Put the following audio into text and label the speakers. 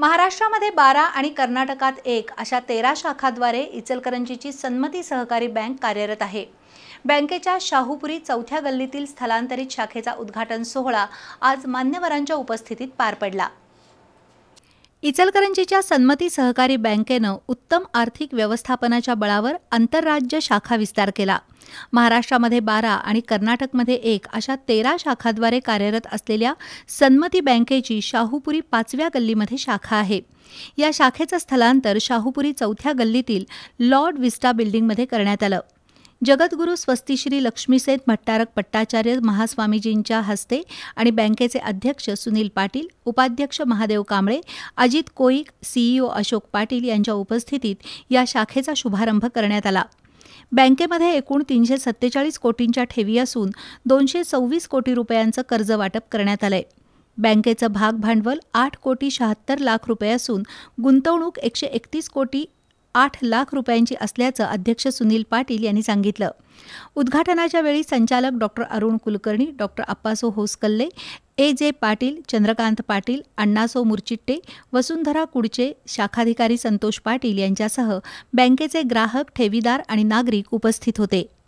Speaker 1: महाराष्ट्रामध्ये बारा आणि कर्नाटकात एक अशा तेरा शाखाद्वारे इचलकरंजीची सन्मती सहकारी बँक कार्यरत आहे बँकेच्या शाहूपुरी चौथ्या गल्लीतील स्थलांतरित शाखेचा उद्घाटन सोहळा आज मान्यवरांच्या उपस्थितीत पार पडला इचलकरंजीच्या सन्मती सहकारी बँकेनं उत्तम आर्थिक व्यवस्थापनाच्या बळावर आंतरराज्य शाखा विस्तार केला महाराष्ट्रामध्ये बारा आणि कर्नाटकमध्ये एक अशा तेरा शाखाद्वारे कार्यरत असलेल्या सन्मती बँकेची शाहूपुरी पाचव्या गल्लीमध्ये शाखा आहे या शाखेचं स्थलांतर शाहूपुरी चौथ्या गल्लीतील लॉर्ड विस्टा बिल्डिंगमध्ये करण्यात आलं जगद्गुरू स्वस्तिश्री लक्ष्मीसेत भट्टारक पट्टाचार्य महास्वामीजींच्या हस्ते आणि बँकेचे अध्यक्ष सुनील पाटील उपाध्यक्ष महादेव कांबळे अजित कोईक सीईओ e अशोक पाटील यांच्या उपस्थितीत या शाखेचा शुभारंभ करण्यात आला बँकेमध्ये एकूण तीनशे सत्तेचाळीस कोटींच्या ठेवी असून दोनशे सव्वीस कोटी रुपयांचं कर्ज वाटप करण्यात आलंय बँकेचं भाग भांडवल आठ कोटी शहात्तर लाख रुपये असून गुंतवणूक एकशे एकतीस कोटी आठ लाख रुपयांची असल्याचं अध्यक्ष सुनील पाटील यांनी सांगितलं उद्घाटनाच्या वेळी संचालक doctor Arun Kulkarni doctor Appaso Hoskalle A J Patil Chandrakant Patil अण्णासो मुरचिट्टे वसुंधरा कुडचे शाखाधिकारी संतोष पाटील यांच्यासह बँकेचे ग्राहक ठेवीदार आणि नागरिक उपस्थित होते